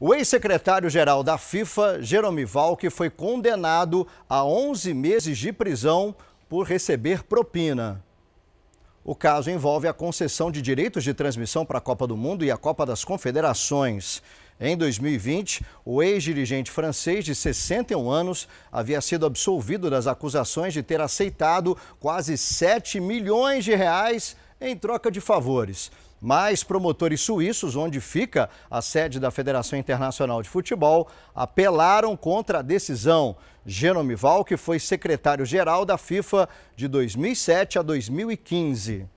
O ex-secretário-geral da FIFA, Jerome Valk, foi condenado a 11 meses de prisão por receber propina. O caso envolve a concessão de direitos de transmissão para a Copa do Mundo e a Copa das Confederações. Em 2020, o ex-dirigente francês de 61 anos havia sido absolvido das acusações de ter aceitado quase 7 milhões de reais em troca de favores. Mas promotores suíços, onde fica a sede da Federação Internacional de Futebol, apelaram contra a decisão. Jerome Val, que foi secretário-geral da FIFA de 2007 a 2015.